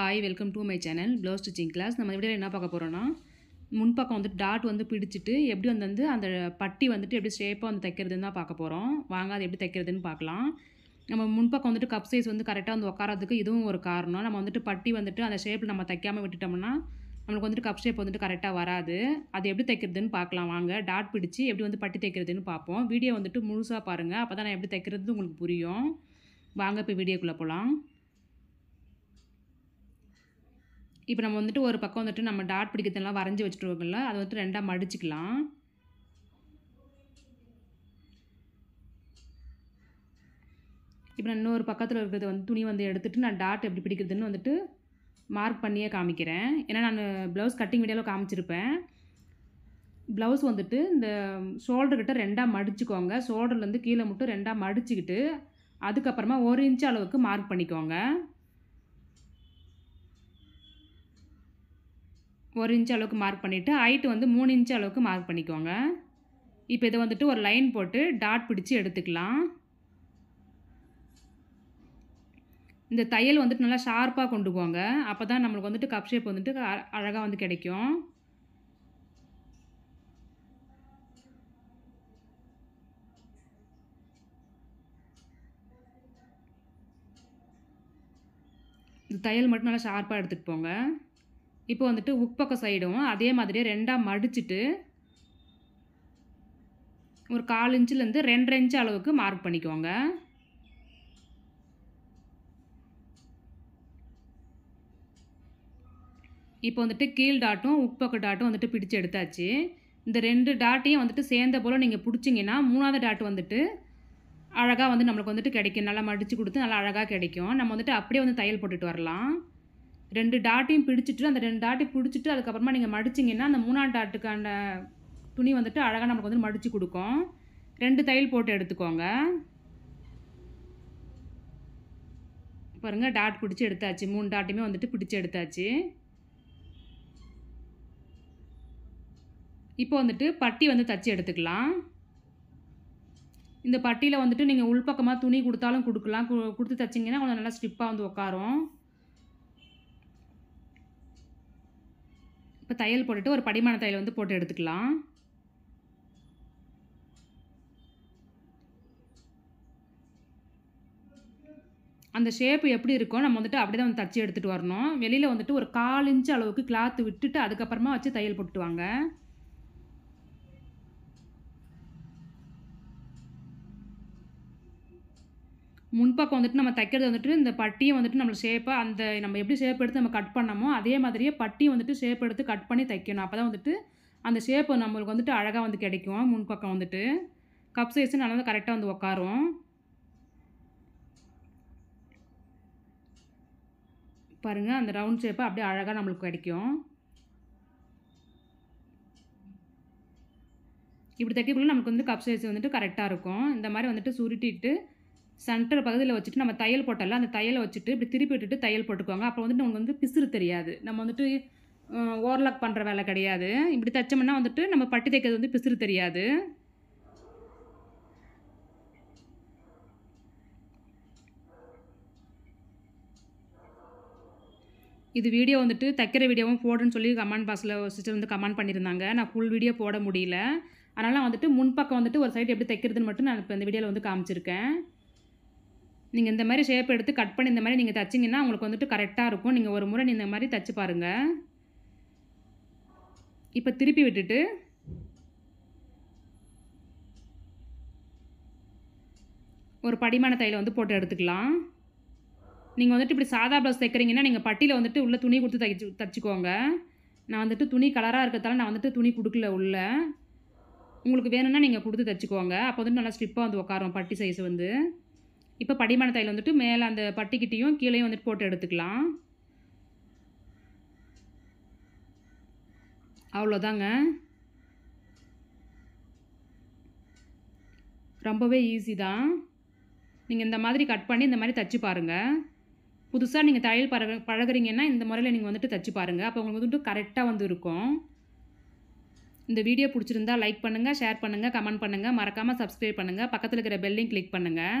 hi welcome to my channel blouse stitching class நம்ம வீடியோவில் என்ன பார்க்க போகிறோன்னா முன்பக்கம் வந்து டாட் வந்து பிடிச்சிட்டு எப்படி வந்து வந்து அந்த பட்டி வந்துட்டு எப்படி ஷேப்பாக வந்து தைக்கிறதுன்னு தான் பார்க்க போகிறோம் வாங்க அது எப்படி தைக்கிறதுன்னு பார்க்கலாம் நம்ம முன்பக்கம் வந்துட்டு கப் சைஸ் வந்து கரெக்டாக வந்து உட்காரதுக்கு இதுவும் ஒரு காரணம் நம்ம வந்துட்டு பட்டி வந்துட்டு அந்த ஷேப்பில் நம்ம தைக்காமல் விட்டுட்டோம்னா நம்மளுக்கு வந்துட்டு கப் ஷேப் வந்துட்டு கரெக்டாக வராது அது எப்படி தைக்கிறதுன்னு பார்க்கலாம் வாங்க டாட் பிடிச்சி எப்படி வந்து பட்டி தைக்கிறதுன்னு பார்ப்போம் வீடியோ வந்துட்டு முழுசாக பாருங்கள் அப்போ தான் நான் எப்படி தைக்கிறது உங்களுக்கு புரியும் வாங்க இப்போ வீடியோக்குள்ளே போகலாம் இப்போ நம்ம வந்துட்டு ஒரு பக்கம் வந்துட்டு நம்ம டாட் பிடிக்கிறதெல்லாம் வரைஞ்சி வச்சுட்டுருவோம்ல அதை வந்துட்டு ரெண்டாக மடிச்சிக்கலாம் இப்போ நான் இன்னொரு பக்கத்தில் இருக்கிறது வந்து துணி வந்து எடுத்துகிட்டு நான் டாட் எப்படி பிடிக்கிறதுன்னு வந்துட்டு மார்க் பண்ணியே காமிக்கிறேன் ஏன்னா நான் ப்ளவுஸ் கட்டிங் வீடியோவில் காமிச்சிருப்பேன் ப்ளவுஸ் வந்துட்டு இந்த ஷோல்டர்கிட்ட ரெண்டாக மடிச்சுக்கோங்க ஷோல்டர்லேருந்து கீழே மட்டும் ரெண்டாக மடிச்சுக்கிட்டு அதுக்கப்புறமா ஒரு இன்ச் அளவுக்கு மார்க் பண்ணிக்கோங்க ஒரு இன்ச் அளவுக்கு மார்க் பண்ணிவிட்டு ஹைட்டு வந்து மூணு இன்ச் அளவுக்கு மார்க் பண்ணிக்கோங்க இப்போ இதை வந்துட்டு ஒரு லைன் போட்டு டாட் பிடிச்சி எடுத்துக்கலாம் இந்த தையல் வந்துட்டு நல்லா ஷார்ப்பாக கொண்டு போங்க அப்போ தான் நம்மளுக்கு வந்துட்டு கப் ஷேப் வந்துட்டு அழகாக வந்து கிடைக்கும் இந்த தையல் மட்டும் நல்லா ஷார்ப்பாக எடுத்துகிட்டு போங்க இப்போ வந்துட்டு உட்பக்க சைடும் அதே மாதிரியே ரெண்டாக மடிச்சுட்டு ஒரு கால் இன்ச்சுலேருந்து ரெண்டரை இன்ச்சு அளவுக்கு மார்க் பண்ணிக்குவோங்க இப்போ வந்துட்டு கீழ் டாட்டும் உட்பக்க டாட்டும் வந்துட்டு பிடிச்சு எடுத்தாச்சு இந்த ரெண்டு டாட்டையும் வந்துட்டு சேர்ந்த போல் நீங்கள் பிடிச்சிங்கன்னா மூணாவது டாட் வந்துட்டு அழகாக வந்து நம்மளுக்கு வந்துட்டு கிடைக்கும் நல்லா மடித்து கொடுத்து நல்லா அழகாக கிடைக்கும் நம்ம வந்துட்டு அப்படியே வந்து தையல் போட்டுட்டு வரலாம் ரெண்டு டாட்டையும் பிடிச்சிட்டு அந்த ரெண்டு டாட்டி பிடிச்சிட்டு அதுக்கப்புறமா நீங்கள் மடிச்சிங்கன்னா அந்த மூணாம் டாட்டுக்கான துணி வந்துட்டு அழகாக நமக்கு வந்து மடித்து கொடுக்கும் ரெண்டு தையல் போட்டு எடுத்துக்கோங்க பாருங்கள் டாட் பிடிச்சி எடுத்தாச்சு மூணு டாட்டையுமே வந்துட்டு பிடிச்சி எடுத்தாச்சு இப்போ வந்துட்டு பட்டி வந்து தச்சு எடுத்துக்கலாம் இந்த பட்டியில் வந்துட்டு நீங்கள் உள்பக்கமாக துணி கொடுத்தாலும் கொடுக்கலாம் கொடுத்து தச்சிங்கன்னா கொஞ்சம் நல்லா ஸ்டிப்பாக வந்து உட்காரும் இப்போ தையல் போட்டுட்டு ஒரு படிமான தையல் வந்து போட்டு எடுத்துக்கலாம் அந்த ஷேப்பு எப்படி இருக்கோ நம்ம வந்துட்டு அப்படி தான் வந்து தச்சு எடுத்துகிட்டு வரணும் வெளியில் வந்துட்டு ஒரு கால் இன்ச்சு அளவுக்கு கிளாத்து விட்டுட்டு அதுக்கப்புறமா வச்சு தையல் போட்டுட்டு வாங்க முன்பக்கம் வந்துட்டு நம்ம தைக்கிறது வந்துட்டு இந்த பட்டியை வந்துட்டு நம்மளை ஷேப்பாக அந்த நம்ம எப்படி ஷேப் எடுத்து நம்ம கட் பண்ணமோ அதே மாதிரியே பட்டியை வந்துட்டு ஷேப் எடுத்து கட் பண்ணி தைக்கணும் அப்போ தான் வந்துட்டு அந்த ஷேப்பு நம்மளுக்கு வந்துட்டு அழகாக வந்து கிடைக்கும் முன்பக்கம் வந்துட்டு கப் சைஸ் நல்லா கரெக்டாக வந்து உக்காரும் பாருங்கள் அந்த ரவுண்ட் ஷேப்பை அப்படியே அழகாக நம்மளுக்கு கிடைக்கும் இப்படி தைக்கக்குள்ளே நமக்கு வந்து கப் சைஸ் வந்துட்டு கரெக்டாக இருக்கும் இந்த மாதிரி வந்துட்டு சுருட்டிட்டு சென்டர் பகுதியில் வச்சுட்டு நம்ம தையல் போட்டல அந்த தையலை வச்சுட்டு இப்படி திருப்பி விட்டுட்டு தையல் போட்டுக்குவாங்க அப்போ வந்துட்டு நமக்கு வந்து பிசுறு தெரியாது நம்ம வந்துட்டு ஓவர்லாக் பண்ணுற வேலை கிடையாது இப்படி தைச்சோம்னா வந்துட்டு நம்ம பட்டு தைக்கிறது வந்து பிசுறு தெரியாது இது வீடியோ வந்துட்டு தைக்கிற வீடியோவும் போடுன்னு சொல்லி கமெண்ட் பாக்ஸில் சிஸ்டர் வந்து கமெண்ட் பண்ணியிருந்தாங்க நான் ஃபுல் வீடியோ போட முடியல அதனால் வந்துட்டு முன்பக்கம் வந்துட்டு ஒரு சைடு எப்படி தைக்கிறதுன்னு மட்டும் நான் இப்போ இந்த வீடியோவில் வந்து காமிச்சிருக்கேன் நீங்கள் இந்த மாதிரி ஷேப் எடுத்து கட் பண்ணி இந்த மாதிரி நீங்கள் தைச்சிங்கன்னா உங்களுக்கு வந்துட்டு கரெக்டாக இருக்கும் நீங்கள் ஒரு முறை இந்த மாதிரி தைச்சி பாருங்கள் இப்போ திருப்பி விட்டுட்டு ஒரு படிமான தையில் வந்து போட்டு எடுத்துக்கலாம் நீங்கள் வந்துட்டு இப்படி சாதா ப்ளவுஸ் தைக்கிறீங்கன்னா நீங்கள் பட்டியில் வந்துட்டு உள்ளே துணி கொடுத்து தைச்சு தைச்சிக்கோங்க நான் வந்துட்டு துணி கலராக இருக்கிறதால நான் வந்துட்டு துணி கொடுக்கல உள்ள உங்களுக்கு வேணும்னா நீங்கள் கொடுத்து தைச்சிக்கோங்க அப்போ வந்துட்டு நல்லா ஸ்டிப்பாக வந்து உட்காரும் பட்டி சைஸ் வந்து இப்போ படிமான தையல் வந்துட்டு மேலே அந்த பட்டிக்கிட்டையும் கீழேயும் வந்துட்டு போட்டு எடுத்துக்கலாம் அவ்வளோதாங்க ரொம்பவே ஈஸி தான் நீங்கள் இந்த மாதிரி கட் பண்ணி இந்த மாதிரி தச்சு பாருங்கள் புதுசாக நீங்கள் தையல் பழக பழகிறீங்கன்னா இந்த முறையில் நீங்கள் வந்துட்டு தச்சு பாருங்கள் அப்போ உங்களுக்கு வந்துட்டு கரெக்டாக வந்து இருக்கும் இந்த வீடியோ பிடிச்சிருந்தா லைக் பண்ணுங்கள் ஷேர் பண்ணுங்கள் கமெண்ட் பண்ணுங்கள் மறக்காமல் சப்ஸ்கிரைப் பண்ணுங்கள் பக்கத்தில் இருக்கிற பெல்லையும் கிளிக் பண்ணுங்கள்